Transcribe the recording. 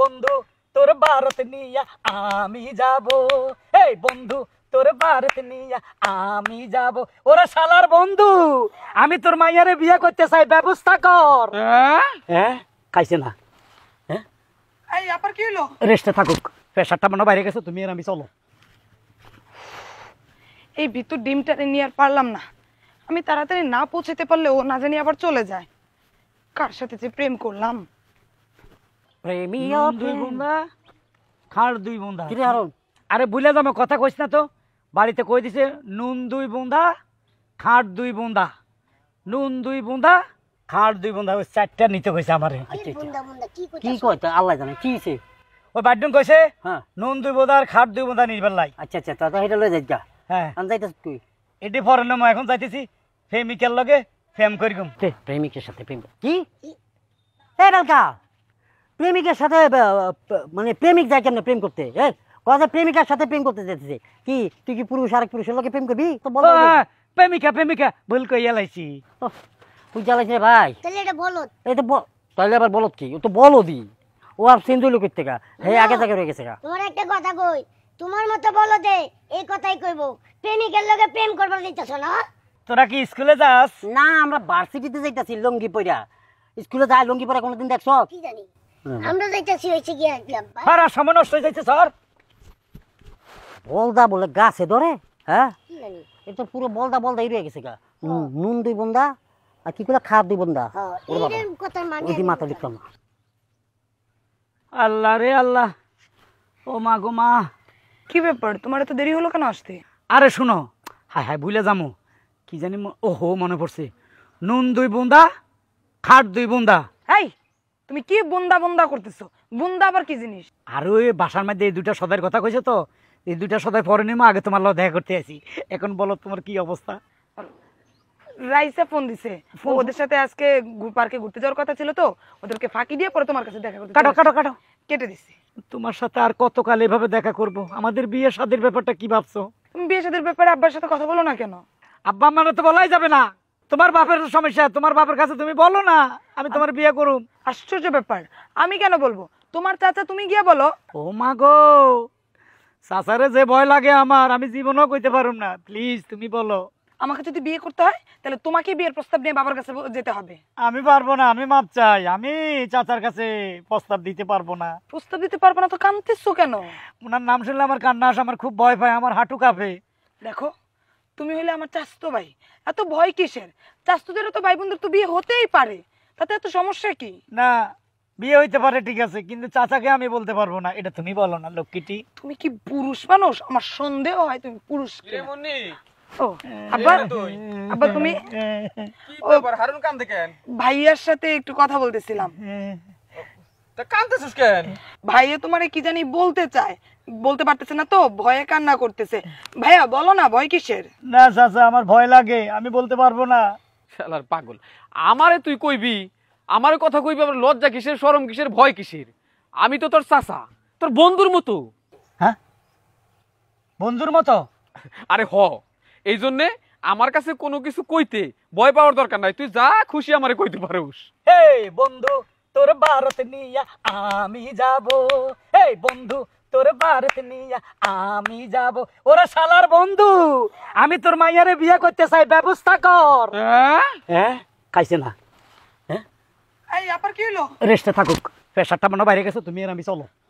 বন্ধু তোর ভারত নিয়া আমি যাব এই বন্ধু তোর ভারত নিয়া আমি যাব ওরা সালার বন্ধু আমি তোর মাইয়ারে বিয়ে করতে চাই ব্যবস্থা কর হ্যাঁ? হ্যাঁ? খাইছে না হ্যাঁ? এই আপার কি হলো রেস্টে থাকুক প্রেশারটা মনে বাইরে গেছে তুমি আর আমি চলো এই ভিতর ডিমটা নিয়ে আর পারলাম না আমি তাড়াতাড়ি না পৌঁছাতে পারলে ও না জানি আবার চলে যায় কার সাথে যে প্রেম করলাম প্রেমিয়া দুই বুন্দা খার দুই বুন্দা কিরে হারন আরে কথা কইস না তো বাড়িতে কই দিছে নুন দুই বুন্দা খাট দুই বুন্দা নুন দুই বুন্দা খাট দুই বুন্দা ওই চারটা নিতে কইছে আমারে কি আচ্ছা, আচ্ছা। কইতে আল্লাহ জানে কি হইছে ওই বাড্ডন কইছে হ্যাঁ। নুন দুই বুন্দা আর খাট দুই বুন্দা নিবার লাই আচ্ছা আচ্ছা তা এটা লই যাইগা হ্যাঁ আমি তুই এটি ফরেন মই এখন যাইতেছি প্রেমিকের লগে প্রেম করিগম প্রেমিকের সাথে প্রেম কি এ রালকা প্রেমিকের সাথে মানে প্রেমিক যায় কেন প্রেম করতে হ্যাঁ কথা প্রেমিকার সাথে প্রেম করতে যেতেছে কি তুই কি পুরুষ আরেক পুরুষের লোকে প্রেম করবি তো প্রেমিকা প্রেমিকা ভুল করে তুই রে ভাই তাহলে আবার কি ও আর সিন্ধু লোকের থেকে আগে থেকে রয়ে গেছে তোমার একটা কথা কই তোমার মতো দে এই কথাই কইব প্রেমিকের লগে প্রেম করবার দিতেছ না তোরা কি স্কুলে যাস না আমরা ভার্সিটিতে যাইতাছি লঙ্গি পইরা স্কুলে যায় লঙ্গি পরা কোনোদিন দেখছ কি জানি আমরা যাইতাছি হইছে কি আব্বা আরে নষ্ট হইছে স্যার বলদা বলে গাছে ধরে হ্যাঁ এটা পুরো বলদা বলদা রয়ে গেছে গা নুন দুই বন্দা আর কি করে খাদ দুই বন্দা মানে ওই মাথা লিখতাম আল্লাহ রে আল্লাহ ও মা গো মা কি ব্যাপার তোমার এত দেরি হলো কেন আসতে আরে শুনো হায় হায় ভুলে যামো কি জানি ও হো মনে পড়ছে নুন দুই বুন্দা খাট দুই বুন্দা তুমি কি বুন্দা বুন্দা করতেছো বুন্দা আবার কি জিনিস আর ওই বাসার মধ্যে এই দুইটা সদাইয়ের কথা কইছো তো এই দুইটা সদাই পরে নিমা আগে তোমার লগে দেখা করতে আসি এখন বলো তোমার কি অবস্থা রাইসে ফোন দিছে ওদের সাথে আজকে ঘু- পার্কে ঘুরতে যাওয়ার কথা ছিল তো ওদেরকে ফাঁকি দিয়ে পরে তোমার কাছে দেখা করতে কাটো কাটো কাটো কেটে দিছি তোমার সাথে আর কতকাল এভাবে দেখা করব আমাদের বিয়ে সাদের ব্যাপারটা কি ভাবছো তুমি বিয়ে সাদের ব্যাপারে আব্বার সাথে কথা বলো না কেন আব্বা আমার মানে তো বলাই যাবে না তোমার বাপের সমস্যা তোমার বাপের কাছে তুমি বলো না আমি তোমার বিয়ে করুম আশ্চর্য ব্যাপার আমি কেন বলবো তোমার চাচা তুমি গিয়ে বলো ও মা গো চাচারে যে ভয় লাগে আমার আমি জীবনও কইতে পারুম না প্লিজ তুমি বলো আমাকে যদি বিয়ে করতে হয় তাহলে তোমাকে বিয়ের প্রস্তাব নিয়ে বাবার কাছে যেতে হবে আমি পারবো না আমি মাপ চাই আমি চাচার কাছে প্রস্তাব দিতে পারবো না প্রস্তাব দিতে পারবো না তো কাঁদতেছো কেন ওনার নাম শুনলে আমার কান্না আসে আমার খুব ভয় পায় আমার হাঁটু কাঁপে দেখো তুমি হলে আমার চাস্তো ভাই এত ভয় কিসের চাস্তুদেরও তো ভাই বন্ধুর তো বিয়ে হতেই পারে তাতে এত সমস্যা কি না বিয়ে হইতে পারে ঠিক আছে কিন্তু চাচাকে আমি বলতে পারবো না এটা তুমি বলো না লক্ষ্মীটি তুমি কি পুরুষ মানুষ আমার সন্দেহ হয় তুমি পুরুষ ও আব্বা আব্বা তুমি হারুন কান্দে কেন ভাইয়ার সাথে একটু কথা বলতেছিলাম তা কান্দতেছিস কেন ভাইয়া তোমারে কি জানি বলতে চায় বলতে পারতেছে না তো ভয়ে কান্না করতেছে ভাইয়া বলো না ভয় কিসের না চাচা আমার ভয় লাগে আমি বলতে পারবো না শালার পাগল আমারে তুই কইবি আমারে কথা কইবি আমার লজ্জা কিসের শরম কিসের ভয় কিসের আমি তো তোর চাচা তোর বন্ধুর মতো হ্যাঁ বন্ধুর মতো আরে হ এই জন্যে আমার কাছে কোনো কিছু কইতে ভয় পাওয়ার দরকার নাই তুই যা খুশি আমারে কইতে পারুস এই বন্ধু তোর ভারত নিয়া আমি যাব এই বন্ধু তোর বাড়িতে নিয়ে আমি যাব ওরা শালার বন্ধু আমি তোর মাইয়ারে বিয়ে করতে চাই ব্যবস্থা কর হ্যাঁ, হ্যাঁ? খাইছে না হ্যাঁ এই আপার কি হলো রেস্টে থাকুক প্রেশারটা মনে বাইরে গেছে তুমি আর আমি চলো